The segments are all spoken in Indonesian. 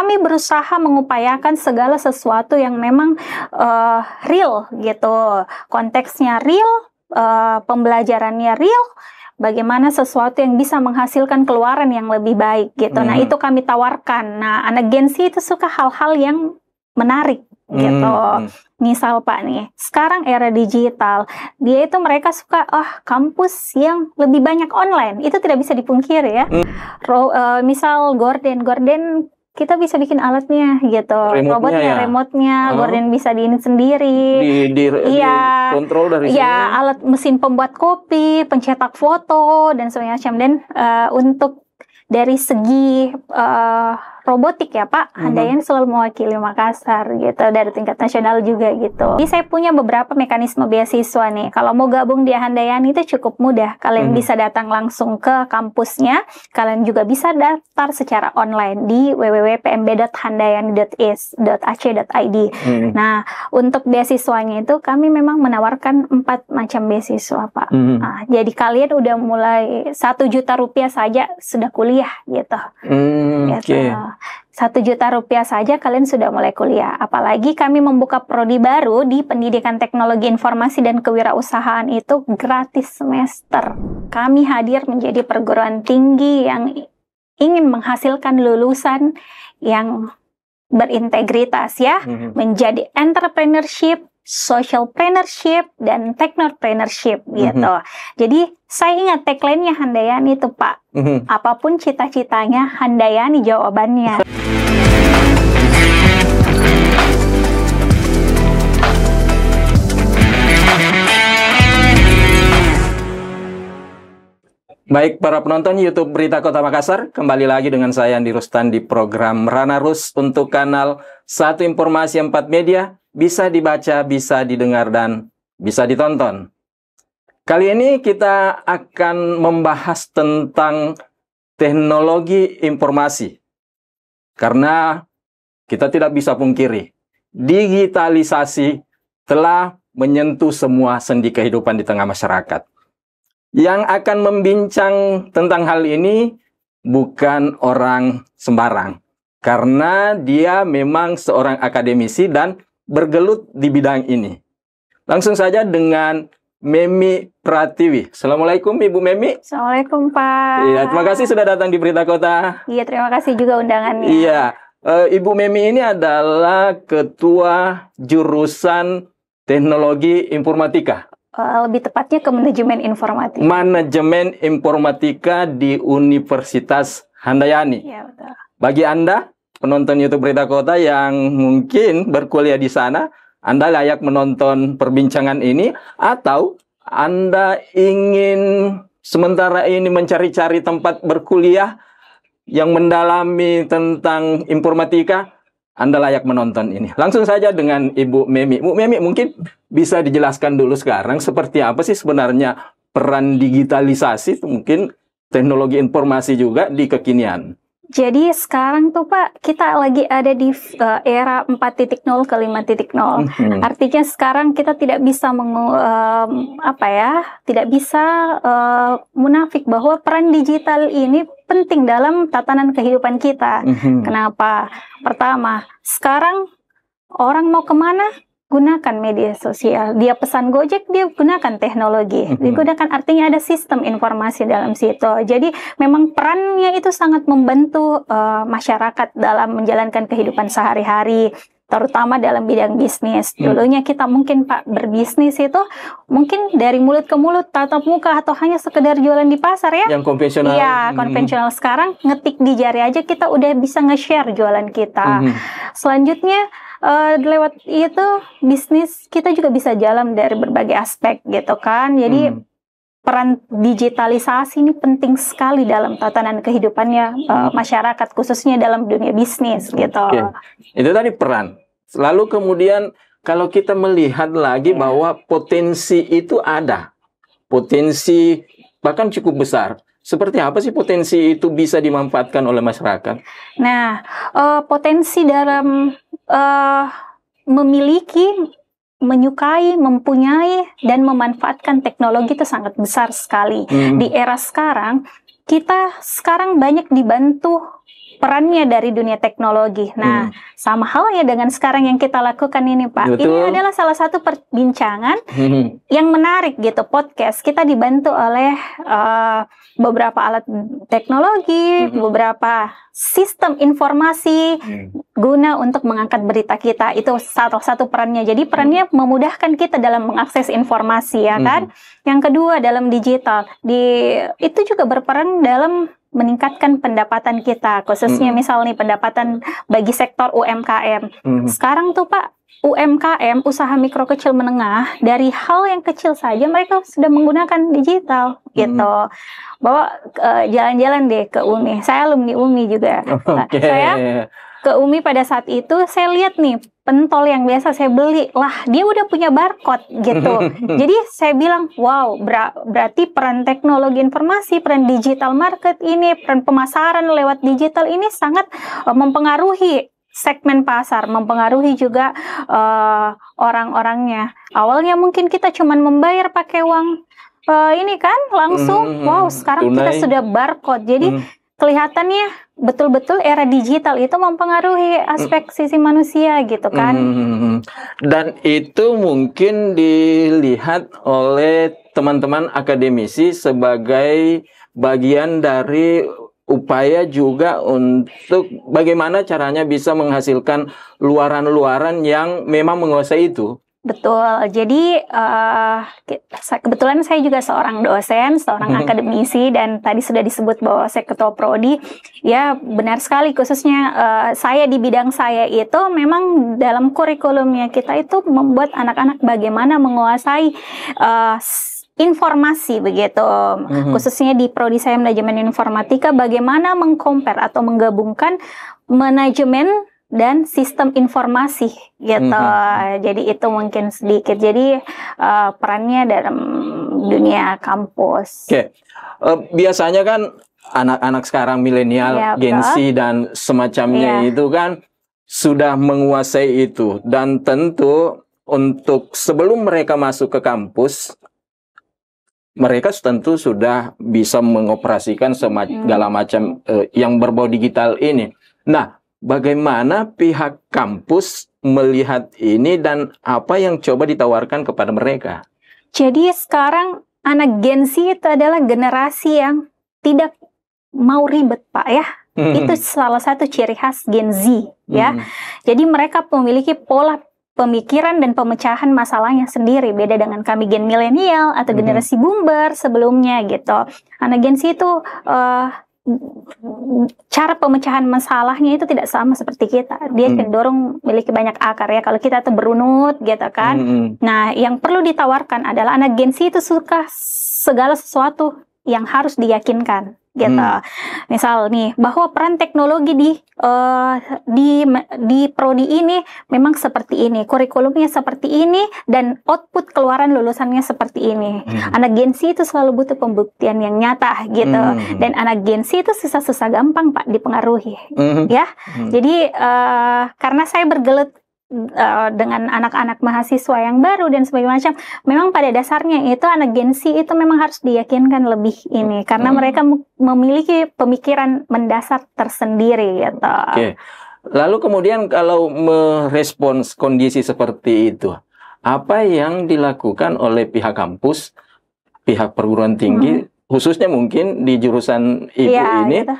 kami berusaha mengupayakan segala sesuatu yang memang uh, real gitu konteksnya real uh, pembelajarannya real bagaimana sesuatu yang bisa menghasilkan keluaran yang lebih baik gitu. Nah, hmm. Nah, itu kami tawarkan. Nah, anak Gen Z itu suka hal-hal yang menarik gitu. Hmm, hmm. Misal Pak nih, sekarang era digital, dia itu mereka suka oh kampus yang lebih banyak online. Itu tidak bisa dipungkiri ya. Hmm. uh, misal Gordon, Gordon kita bisa bikin alatnya gitu remote robotnya ya? remote-nya uh -huh. Oh. gorden bisa diin sendiri di, di, iya, di kontrol dari ya alat mesin pembuat kopi pencetak foto dan semuanya. dan uh, untuk dari segi uh, robotik ya Pak. Mm-hmm. Handayani selalu mewakili Makassar gitu dari tingkat nasional juga gitu. Jadi saya punya beberapa mekanisme beasiswa nih. Kalau mau gabung di Handayani itu cukup mudah. Kalian hmm bisa datang langsung ke kampusnya. Kalian juga bisa daftar secara online di www.pmb.handayan.is.ac.id Mm-hmm. Nah, untuk beasiswanya itu kami memang menawarkan empat macam beasiswa Pak. hmm Nah, jadi kalian udah mulai satu juta rupiah saja sudah kuliah gitu. Mm, Okay. Gitu satu juta rupiah saja kalian sudah mulai kuliah. Apalagi kami membuka prodi baru di Pendidikan Teknologi Informasi dan Kewirausahaan itu gratis semester. Kami hadir menjadi perguruan tinggi yang ingin menghasilkan lulusan yang berintegritas ya, mm-hmm. menjadi entrepreneurship social Partnership dan technopreneurship mm -hmm. gitu. Jadi saya ingat tagline-nya Handayani itu Pak. Mm -hmm. Apapun cita-citanya Handayani jawabannya. Baik para penonton YouTube Berita Kota Makassar, kembali lagi dengan saya Andi Rustan di program Rana Rus untuk kanal Satu Informasi Empat Media. Bisa dibaca, bisa didengar, dan bisa ditonton. Kali ini kita akan membahas tentang teknologi informasi. Karena kita tidak bisa pungkiri, digitalisasi telah menyentuh semua sendi kehidupan di tengah masyarakat. Yang akan membincang tentang hal ini bukan orang sembarang. Karena dia memang seorang akademisi dan bergelut di bidang ini. Langsung saja dengan Memi Pratiwi. Assalamualaikum Ibu Memi. Assalamualaikum Pak. Iya, terima kasih sudah datang di Berita Kota. Iya, terima kasih juga undangannya. Iya, eh, Ibu Memi ini adalah ketua jurusan Teknologi Informatika. Eh, lebih tepatnya ke manajemen informatika. Manajemen informatika di Universitas Handayani. Ya, betul. Bagi Anda penonton YouTube Berita Kota yang mungkin berkuliah di sana, Anda layak menonton perbincangan ini atau Anda ingin sementara ini mencari-cari tempat berkuliah yang mendalami tentang informatika, anda layak menonton ini. Langsung saja dengan Ibu Memi. Bu Memi mungkin bisa dijelaskan dulu sekarang seperti apa sih sebenarnya peran digitalisasi mungkin teknologi informasi juga di kekinian. Jadi sekarang tuh Pak, kita lagi ada di uh, era 4.0 ke 5.0. Hmm. Artinya sekarang kita tidak bisa meng, uh, apa ya, tidak bisa uh, munafik bahwa peran digital ini penting dalam tatanan kehidupan kita. Mm-hmm. Kenapa? Pertama, sekarang orang mau kemana? Gunakan media sosial. Dia pesan Gojek, dia gunakan teknologi. Mm-hmm. Digunakan artinya ada sistem informasi dalam situ. Jadi memang perannya itu sangat membantu uh, masyarakat dalam menjalankan kehidupan sehari-hari terutama dalam bidang bisnis. Hmm. Dulunya kita mungkin Pak berbisnis itu mungkin dari mulut ke mulut, tatap muka atau hanya sekedar jualan di pasar ya. Yang konvensional. Iya, hmm. konvensional sekarang ngetik di jari aja kita udah bisa nge-share jualan kita. Hmm. Selanjutnya uh, lewat itu bisnis kita juga bisa jalan dari berbagai aspek gitu kan. Jadi hmm peran digitalisasi ini penting sekali dalam tatanan kehidupannya uh, masyarakat khususnya dalam dunia bisnis gitu. Okay. Itu tadi peran. Lalu kemudian kalau kita melihat lagi yeah. bahwa potensi itu ada. Potensi bahkan cukup besar. Seperti apa sih potensi itu bisa dimanfaatkan oleh masyarakat? Nah, uh, potensi dalam uh, memiliki menyukai, mempunyai, dan memanfaatkan teknologi itu sangat besar sekali. Hmm. Di era sekarang, kita sekarang banyak dibantu perannya dari dunia teknologi. Nah, hmm. sama halnya dengan sekarang yang kita lakukan ini, Pak. Betul. Ini adalah salah satu perbincangan hmm. yang menarik gitu podcast. Kita dibantu oleh uh, beberapa alat teknologi, hmm. beberapa sistem informasi hmm. guna untuk mengangkat berita kita. Itu salah satu perannya. Jadi perannya hmm. memudahkan kita dalam mengakses informasi ya hmm. kan. Yang kedua dalam digital. Di itu juga berperan dalam meningkatkan pendapatan kita khususnya hmm. misal nih pendapatan bagi sektor UMKM. Hmm. Sekarang tuh Pak UMKM usaha mikro kecil menengah dari hal yang kecil saja mereka sudah menggunakan digital hmm. gitu. Bawa eh, jalan-jalan deh ke UMI. Saya alumni UMI juga. Okay. saya ke UMI pada saat itu saya lihat nih pentol yang biasa saya beli lah dia udah punya barcode gitu jadi saya bilang wow ber berarti peran teknologi informasi peran digital market ini peran pemasaran lewat digital ini sangat uh, mempengaruhi segmen pasar mempengaruhi juga uh, orang-orangnya awalnya mungkin kita cuma membayar pakai uang uh, ini kan langsung mm, wow sekarang tunai. kita sudah barcode jadi mm kelihatannya betul-betul era digital itu mempengaruhi aspek mm. sisi manusia gitu kan. Hmm, dan itu mungkin dilihat oleh teman-teman akademisi sebagai bagian dari upaya juga untuk bagaimana caranya bisa menghasilkan luaran-luaran yang memang menguasai itu. Betul. Jadi uh, kebetulan saya juga seorang dosen, seorang mm-hmm. akademisi dan tadi sudah disebut bahwa saya ketua prodi. Ya, benar sekali khususnya uh, saya di bidang saya itu memang dalam kurikulumnya kita itu membuat anak-anak bagaimana menguasai uh, informasi begitu mm-hmm. khususnya di prodi saya manajemen informatika bagaimana mengkompar atau menggabungkan manajemen dan sistem informasi gitu. Mm-hmm. Jadi itu mungkin sedikit. Jadi uh, perannya dalam dunia kampus. Oke. Okay. Uh, eh, biasanya kan anak-anak sekarang milenial, yeah, Gen Z dan semacamnya yeah. itu kan sudah menguasai itu dan tentu untuk sebelum mereka masuk ke kampus mereka tentu sudah bisa mengoperasikan hmm. segala macam uh, yang berbau digital ini. Nah, bagaimana pihak kampus melihat ini dan apa yang coba ditawarkan kepada mereka. Jadi sekarang anak Gen Z itu adalah generasi yang tidak mau ribet, Pak ya. Hmm. Itu salah satu ciri khas Gen Z ya. Hmm. Jadi mereka memiliki pola pemikiran dan pemecahan masalahnya sendiri beda dengan kami gen milenial atau hmm. generasi boomer sebelumnya gitu. Anak Gen Z itu uh, cara pemecahan masalahnya itu tidak sama seperti kita. Dia hmm. cenderung memiliki banyak akar ya. Kalau kita tuh berunut gitu kan. Hmm. hmm. Nah, yang perlu ditawarkan adalah anak Gen itu suka segala sesuatu yang harus diyakinkan gitu. Hmm. Misal nih bahwa peran teknologi di uh, di di prodi ini memang seperti ini, kurikulumnya seperti ini dan output keluaran lulusannya seperti ini. Hmm. Anak Gen Z itu selalu butuh pembuktian yang nyata gitu. Hmm. Dan anak Gen Z itu susah-susah gampang Pak dipengaruhi, hmm. ya. Hmm. Jadi uh, karena saya bergelut Eh, dengan anak-anak mahasiswa yang baru dan sebagainya macam. Memang pada dasarnya itu anak Gen itu memang harus diyakinkan lebih ini karena hmm. mereka memiliki pemikiran mendasar tersendiri gitu. Oke. Okay. Lalu kemudian kalau merespons kondisi seperti itu, apa yang dilakukan oleh pihak kampus, pihak perguruan tinggi hmm. khususnya mungkin di jurusan Ibu ya, ini gitu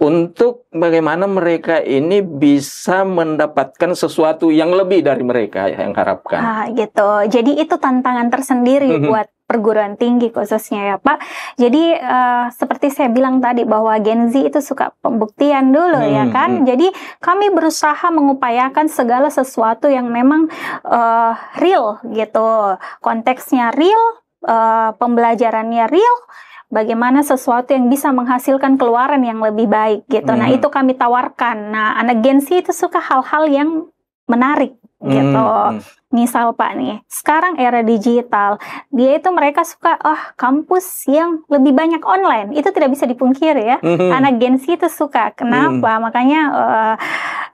untuk bagaimana mereka ini bisa mendapatkan sesuatu yang lebih dari mereka yang harapkan. Ah, gitu. Jadi itu tantangan tersendiri mm -hmm. buat perguruan tinggi khususnya ya Pak. Jadi uh, seperti saya bilang tadi bahwa Gen Z itu suka pembuktian dulu hmm, ya kan. Jadi kami berusaha mengupayakan segala sesuatu yang memang uh, real gitu, konteksnya real, uh, pembelajarannya real bagaimana sesuatu yang bisa menghasilkan keluaran yang lebih baik gitu. Nah, hmm. Nah, itu kami tawarkan. Nah, anak Gen Z itu suka hal-hal yang menarik gitu. Hmm. hmm misal Pak nih, sekarang era digital, dia itu mereka suka, oh kampus yang lebih banyak online, itu tidak bisa dipungkiri ya. Mm-hmm. Anak Gen Z itu suka, kenapa? Mm. Makanya uh,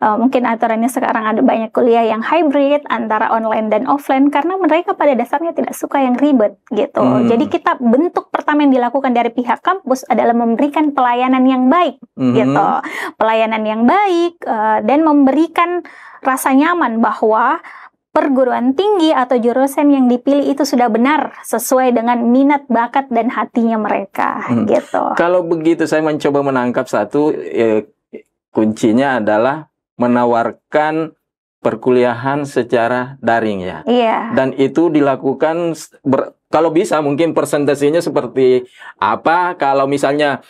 uh, mungkin aturannya sekarang ada banyak kuliah yang hybrid antara online dan offline, karena mereka pada dasarnya tidak suka yang ribet gitu. Mm. Jadi kita bentuk pertama yang dilakukan dari pihak kampus adalah memberikan pelayanan yang baik mm-hmm. gitu, pelayanan yang baik uh, dan memberikan rasa nyaman bahwa perguruan tinggi atau jurusan yang dipilih itu sudah benar sesuai dengan minat, bakat dan hatinya mereka hmm. gitu. Kalau begitu saya mencoba menangkap satu eh, kuncinya adalah menawarkan perkuliahan secara daring ya. Iya. Dan itu dilakukan ber, kalau bisa mungkin persentasenya seperti apa kalau misalnya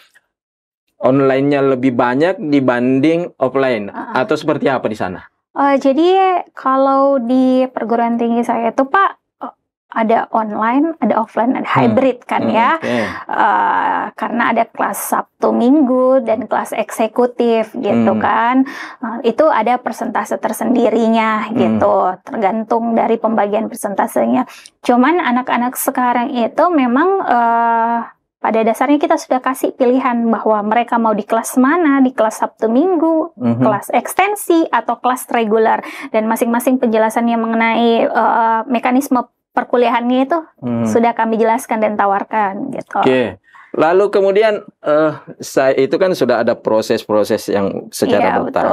online-nya lebih banyak dibanding offline uh -uh. atau seperti apa di sana? Uh, jadi kalau di perguruan tinggi saya itu, Pak, eh, ada online, ada offline, ada Hmm, hybrid kan hmm. ya, Okay. Uh, eh, karena ada kelas Sabtu Minggu dan hmm. kelas eksekutif gitu hmm. kan. Uh, itu ada persentase tersendirinya gitu, hmm. gitu, tergantung dari pembagian persentasenya. Cuman anak-anak sekarang itu memang, uh, pada dasarnya kita sudah kasih pilihan bahwa mereka mau di kelas mana, di kelas Sabtu Minggu, mm-hmm. kelas ekstensi atau kelas reguler dan masing-masing penjelasannya mengenai uh, mekanisme perkuliahannya itu mm. sudah kami jelaskan dan tawarkan gitu. Oke. Okay. Lalu kemudian uh, saya itu kan sudah ada proses-proses yang secara iya, Betul.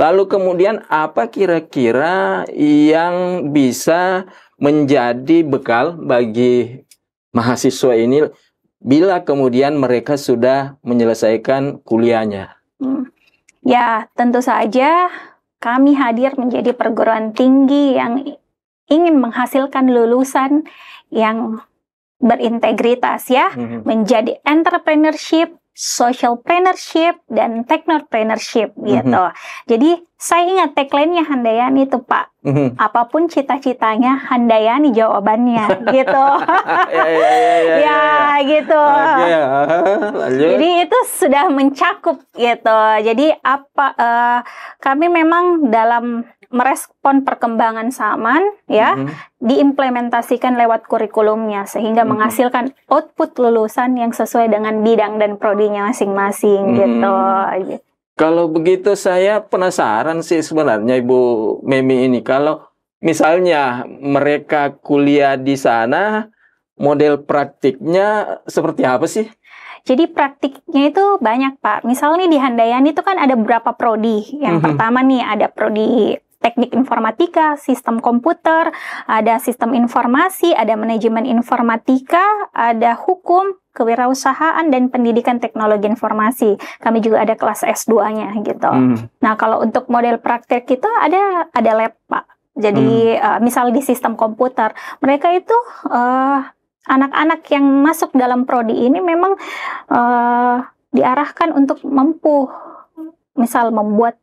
Lalu kemudian apa kira-kira yang bisa menjadi bekal bagi mahasiswa ini bila kemudian mereka sudah menyelesaikan kuliahnya? Hmm. Ya, tentu saja kami hadir menjadi perguruan tinggi yang ingin menghasilkan lulusan yang berintegritas ya, hmm. menjadi entrepreneurship, social entrepreneurship dan technopreneurship gitu. -hmm. Jadi saya ingat tagline-nya Handayani tuh Pak. Mm -hmm. Apapun cita-citanya Handayani jawabannya gitu. ya, ya, ya, ya gitu. Jadi itu sudah mencakup gitu. Jadi apa uh, kami memang dalam merespon perkembangan zaman ya mm -hmm. diimplementasikan lewat kurikulumnya sehingga mm -hmm. menghasilkan output lulusan yang sesuai dengan bidang dan prodinya masing-masing mm -hmm. gitu. Kalau begitu saya penasaran sih sebenarnya Ibu Memi ini kalau misalnya mereka kuliah di sana model praktiknya seperti apa sih? Jadi praktiknya itu banyak Pak. Misalnya di Handayani itu kan ada beberapa prodi. Yang mm -hmm. pertama nih ada prodi teknik informatika, sistem komputer, ada sistem informasi, ada manajemen informatika, ada hukum, kewirausahaan dan pendidikan teknologi informasi. Kami juga ada kelas S2-nya gitu. Hmm. Nah, kalau untuk model praktek kita ada ada lab, Pak. Jadi hmm. uh, misal di sistem komputer, mereka itu anak eh, anak-anak yang masuk dalam prodi ini memang uh, diarahkan untuk mampu misal membuat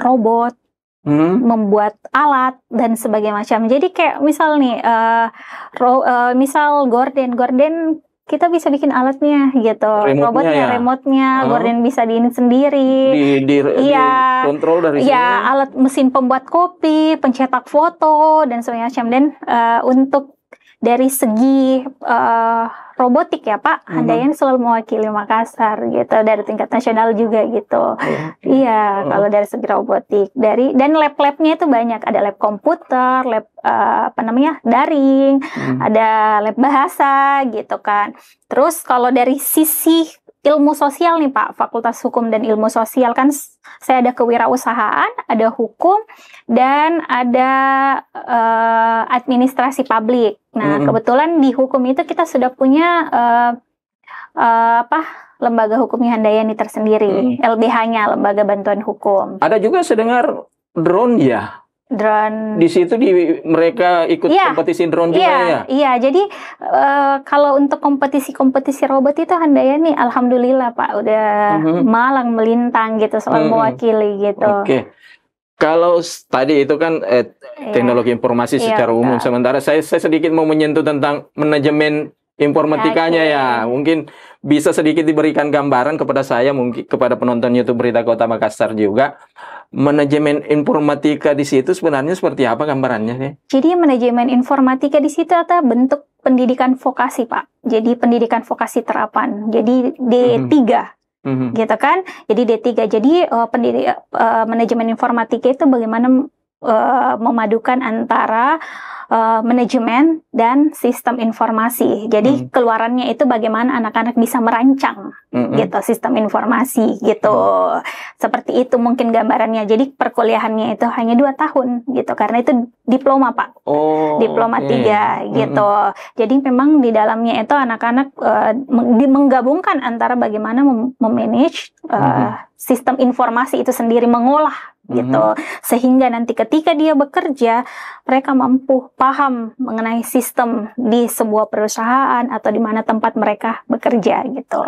robot hmm. membuat alat dan sebagainya macam. Jadi kayak misal nih, uh, ro, uh, misal gorden, gorden kita bisa bikin alatnya gitu remote robotnya ya? remotenya uh -huh. gorden bisa ini sendiri di, di, ya, di kontrol dari ya sini. alat mesin pembuat kopi pencetak foto dan semuanya, dan uh, untuk dari segi uh, robotik ya Pak. Mm-hmm. Handayani selalu mewakili Makassar gitu dari tingkat nasional juga gitu. Yeah. Iya, oh. kalau dari segi robotik dari dan lab-labnya itu banyak ada lab komputer, lab uh, apa namanya daring, hmm ada lab bahasa gitu kan. Terus kalau dari sisi ilmu sosial nih Pak, Fakultas Hukum dan Ilmu Sosial kan saya ada kewirausahaan, ada hukum dan ada uh, administrasi publik. Nah, mm -hmm. kebetulan di hukum itu kita sudah punya uh, uh, apa? lembaga hukumnya Handayani tersendiri, hmm. LBH-nya Lembaga Bantuan Hukum. Ada juga saya dengar drone ya drone. Di situ di mereka ikut yeah. kompetisi drone juga yeah. ya. Iya, yeah. jadi uh, kalau untuk kompetisi-kompetisi robot itu ya, nih alhamdulillah Pak udah uh mhm. -huh. malang melintang gitu soal uh mhm. -huh. mewakili gitu. Oke. Okay. Kalau tadi itu kan eh, iya. teknologi informasi iya, secara umum. Sementara saya saya sedikit mau menyentuh tentang manajemen informatikanya ya, Mungkin bisa sedikit diberikan gambaran kepada saya mungkin kepada penonton YouTube Berita Kota Makassar juga. Manajemen informatika di situ sebenarnya seperti apa gambarannya sih? Jadi manajemen informatika di situ ada bentuk pendidikan vokasi, Pak. Jadi pendidikan vokasi terapan. Jadi D3. Hmm. Mm -hmm. gitu kan jadi D3 jadi uh, eh, pendidik uh, eh, manajemen informatika itu bagaimana Eh, memadukan antara uh, manajemen dan sistem informasi. Jadi hmm. keluarannya itu bagaimana anak-anak bisa merancang hmm. gitu sistem informasi gitu. Hmm. Seperti itu mungkin gambarannya. Jadi perkuliahannya itu hanya dua tahun gitu karena itu diploma pak, oh, diploma okay. tiga hmm. gitu. Hmm. Jadi memang di dalamnya itu anak-anak uh, menggabungkan antara bagaimana mem memanage uh, hmm sistem informasi itu sendiri mengolah gitu. Mm-hmm. Sehingga nanti ketika dia bekerja, mereka mampu paham mengenai sistem di sebuah perusahaan atau di mana tempat mereka bekerja gitu.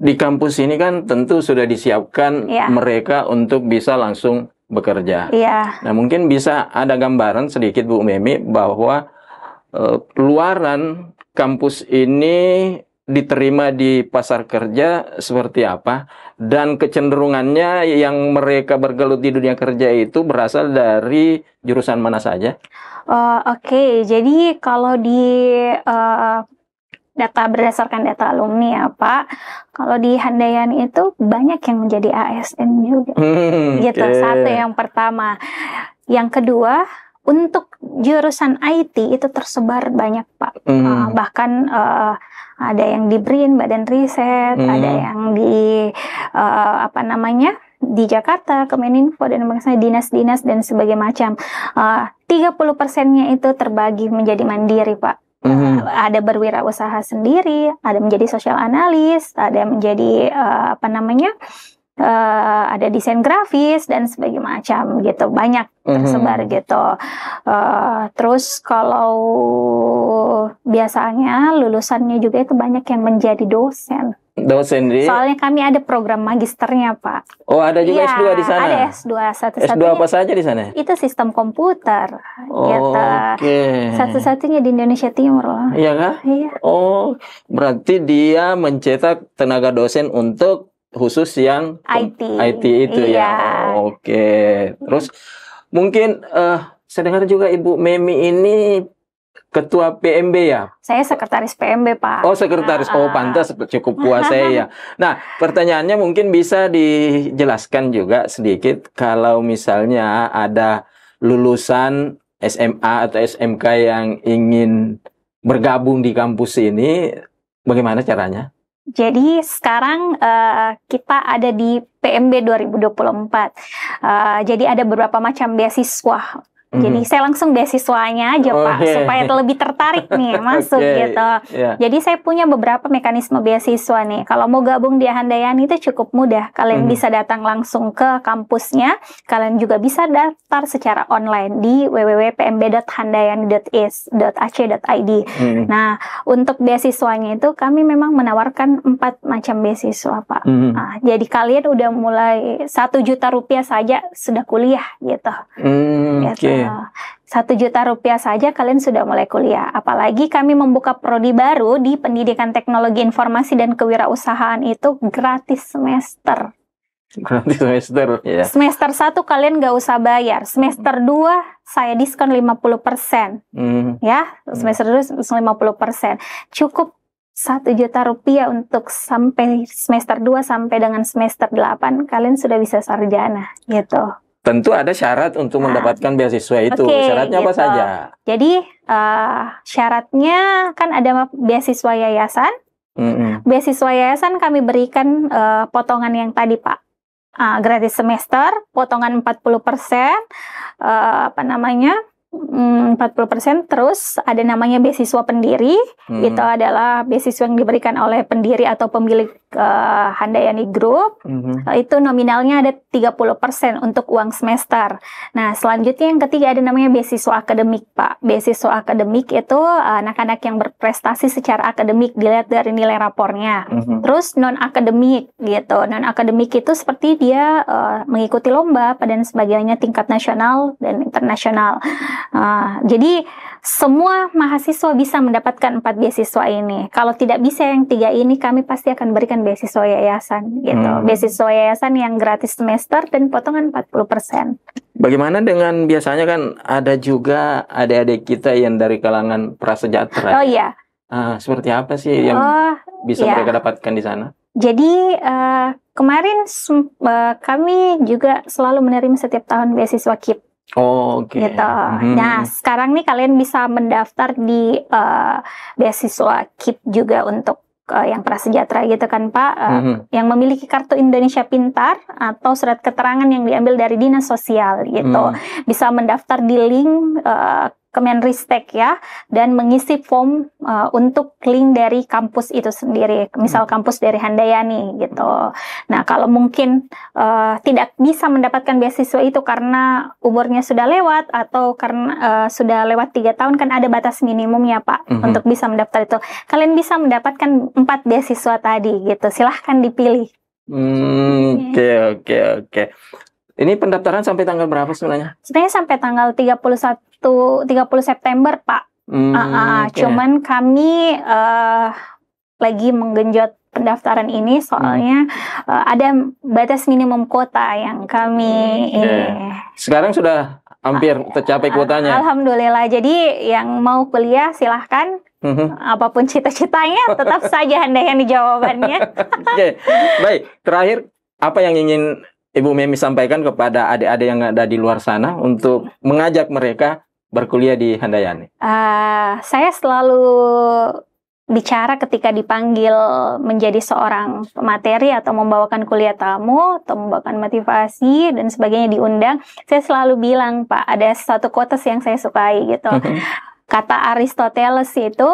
Di kampus ini kan tentu sudah disiapkan ya. mereka untuk bisa langsung bekerja. ya. Nah, mungkin bisa ada gambaran sedikit Bu Memi bahwa e, luaran kampus ini diterima di pasar kerja seperti apa dan kecenderungannya yang mereka bergelut di dunia kerja itu berasal dari jurusan mana saja? Uh, Oke, okay. jadi kalau di uh, data berdasarkan data alumni ya Pak, kalau di Handayani itu banyak yang menjadi ASN juga, hmm, gitu okay. satu yang pertama, yang kedua untuk jurusan IT itu tersebar banyak pak, mm. uh, bahkan uh, ada yang di BRIN Badan Riset, mm. ada yang di uh, apa namanya di Jakarta, Kemeninfo dan bangsa dinas-dinas dan sebagainya macam. Uh, 30 persennya itu terbagi menjadi mandiri, Pak. Mm ada berwirausaha sendiri, ada menjadi sosial analis, ada menjadi uh, apa namanya? Uh, uh, ada desain grafis dan sebagainya macam gitu banyak mhm. tersebar mm-hmm. gitu uh, terus kalau biasanya lulusannya juga itu banyak yang menjadi dosen dosen di soalnya kami ada program magisternya pak oh ada juga ya, S2 di sana ada S2 satu S2 apa saja di sana itu sistem komputer oh, gitu. okay. satu-satunya di Indonesia Timur loh iya kan iya oh berarti dia mencetak tenaga dosen untuk khusus yang IT, IT itu ya. iya. ya. Oke. Terus mungkin uh, saya dengar juga Ibu Memi ini ketua PMB ya? Saya sekretaris PMB, Pak. Oh, sekretaris. Nah, oh, ah. pantas cukup saya ya. Nah, pertanyaannya mungkin bisa dijelaskan juga sedikit kalau misalnya ada lulusan SMA atau SMK yang ingin bergabung di kampus ini, bagaimana caranya? Jadi sekarang uh, kita ada di PMB 2024. Uh, jadi ada beberapa macam beasiswa Mm-hmm. Jadi mhm. saya langsung beasiswanya aja oh, Pak iya, yeah. supaya lebih tertarik nih masuk okay. gitu. Yeah. Jadi saya punya beberapa mekanisme beasiswa nih. Kalau mau gabung di Handayani itu cukup mudah. Kalian mm-hmm. bisa datang langsung ke kampusnya. Kalian juga bisa daftar secara online di www.pmb.handayani.is.ac.id. Mm-hmm. Nah, untuk beasiswanya itu kami memang menawarkan empat macam beasiswa Pak. Mm-hmm. Nah, jadi kalian udah mulai satu juta rupiah saja sudah kuliah gitu. Mm-hmm. gitu. Okay Iya. Satu juta rupiah saja kalian sudah mulai kuliah. Apalagi kami membuka prodi baru di Pendidikan Teknologi Informasi dan Kewirausahaan itu gratis semester. Gratis semester. Yeah. Semester satu kalian nggak usah bayar. Semester dua saya diskon 50%. Mm. Ya, hmm. semester dua lima puluh persen. Cukup satu juta rupiah untuk sampai semester 2 sampai dengan semester 8 kalian sudah bisa sarjana gitu. Tentu ada syarat untuk ah. mendapatkan beasiswa itu. Okay, Syaratnya gitu. apa saja? Jadi uh, syaratnya kan ada beasiswa yayasan. Mm-hmm. Beasiswa yayasan kami berikan uh, potongan yang tadi Pak. Uh, gratis semester, potongan 40%, uh, eh, apa namanya? 40% hmm, terus ada namanya beasiswa pendiri hmm. itu adalah beasiswa yang diberikan oleh pendiri atau pemilik uh, Handayani Group hmm. Eh, itu nominalnya ada 30% untuk uang semester nah selanjutnya yang ketiga ada namanya beasiswa akademik Pak beasiswa akademik itu eh, anak-anak uh, yang berprestasi secara akademik dilihat dari nilai rapornya hmm. terus non akademik gitu non akademik itu seperti dia uh, mengikuti lomba dan sebagainya tingkat nasional dan internasional Ah, jadi semua mahasiswa bisa mendapatkan empat beasiswa ini. Kalau tidak bisa yang tiga ini, kami pasti akan berikan beasiswa yayasan gitu. Hmm. Beasiswa yayasan yang gratis semester dan potongan 40%. Bagaimana dengan biasanya kan ada juga adik-adik kita yang dari kalangan prasejahtera. Ya? Oh iya. Uh, seperti apa sih yang oh, bisa iya. mereka dapatkan di sana? Jadi uh, kemarin uh, kami juga selalu menerima setiap tahun beasiswa KIP Oh, oke. Okay. Gitu. Hmm. Nah, sekarang nih kalian bisa mendaftar di uh, beasiswa KIP juga untuk eh, yang prasejahtera gitu kan Pak, mm-hmm. yang memiliki kartu Indonesia Pintar atau surat keterangan yang diambil dari dinas sosial gitu, mm. bisa mendaftar di link uh, Kemenristek ya dan mengisi form uh, untuk link dari kampus itu sendiri, misal hmm. kampus dari Handayani gitu. Nah kalau mungkin uh, tidak bisa mendapatkan beasiswa itu karena umurnya sudah lewat atau karena uh, sudah lewat tiga tahun kan ada batas minimumnya pak -hmm. untuk bisa mendaftar itu. Kalian bisa mendapatkan empat beasiswa tadi gitu, silahkan dipilih. Hmm, oke oke oke. Ini pendaftaran sampai tanggal berapa sebenarnya? Sebenarnya sampai tanggal 31 30 September, Pak. Hmm, uh, ah, uh, ah, ah. okay. Cuman kami uh, lagi menggenjot pendaftaran ini soalnya hmm. uh, ada batas minimum kuota yang kami hmm, okay. eh. sekarang sudah hampir tercapai kuotanya. Alhamdulillah. Jadi yang mau kuliah silahkan mm Apapun cita-citanya, tetap saja hendaknya jawabannya. Oke, okay. baik. Terakhir, apa yang ingin Ibu Memi sampaikan kepada adik-adik yang ada di luar sana untuk mengajak mereka berkuliah di Handayani? Uh, saya selalu bicara ketika dipanggil menjadi seorang pemateri atau membawakan kuliah tamu atau membawakan motivasi dan sebagainya diundang, saya selalu bilang, Pak, ada satu quotes yang saya sukai gitu. Mm-hmm. Kata Aristoteles itu,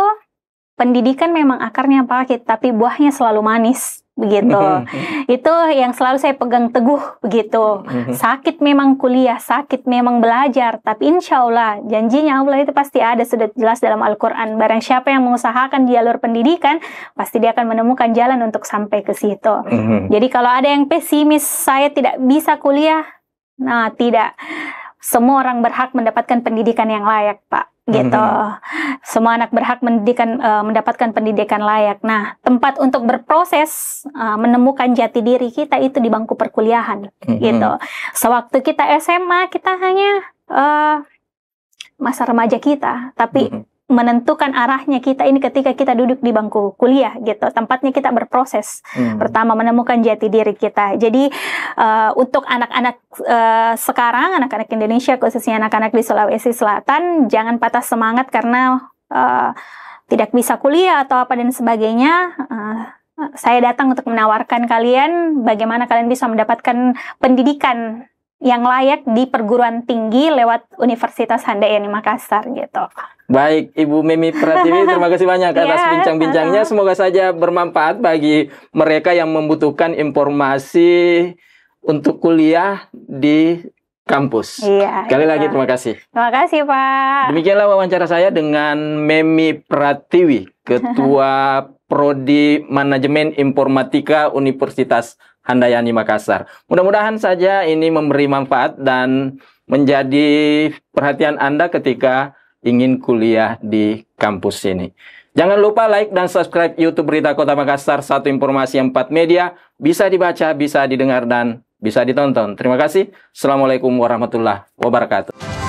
pendidikan memang akarnya pahit tapi buahnya selalu manis begitu. Hmm, hmm. itu yang selalu saya pegang teguh begitu. Hmm, sakit memang kuliah, sakit memang belajar, tapi insya Allah janjinya Allah itu pasti ada sudah jelas dalam Al-Quran. Barang siapa yang mengusahakan di jalur pendidikan, pasti dia akan menemukan jalan untuk sampai ke situ. Jadi kalau ada yang pesimis, saya tidak bisa kuliah, nah tidak. Semua orang berhak mendapatkan pendidikan yang layak, Pak gitu. Hmm. Semua anak berhak mendidikan uh, mendapatkan pendidikan layak. Nah, tempat untuk berproses uh, menemukan jati diri kita itu di bangku perkuliahan hmm. gitu. Sewaktu kita SMA kita hanya uh, masa remaja kita, tapi hmm menentukan arahnya kita ini ketika kita duduk di bangku kuliah gitu tempatnya kita berproses hmm. pertama menemukan jati diri kita jadi uh, untuk anak-anak uh, sekarang anak-anak Indonesia khususnya anak-anak di Sulawesi Selatan jangan patah semangat karena uh, tidak bisa kuliah atau apa dan sebagainya uh, saya datang untuk menawarkan kalian bagaimana kalian bisa mendapatkan pendidikan yang layak di perguruan tinggi lewat Universitas Handayani Makassar gitu. Baik, Ibu Mimi Pratiwi, terima kasih banyak atas yeah. bincang-bincangnya. Semoga saja bermanfaat bagi mereka yang membutuhkan informasi untuk kuliah di kampus. Iya. Kali iya. lagi terima kasih. Terima kasih, Pak. Demikianlah wawancara saya dengan Mimi Pratiwi, Ketua Prodi Manajemen Informatika Universitas Handayani Makassar. Mudah-mudahan saja ini memberi manfaat dan menjadi perhatian Anda ketika ingin kuliah di kampus ini. Jangan lupa like dan subscribe YouTube Berita Kota Makassar, satu informasi empat media, bisa dibaca, bisa didengar, dan bisa ditonton. Terima kasih. Assalamualaikum warahmatullahi wabarakatuh.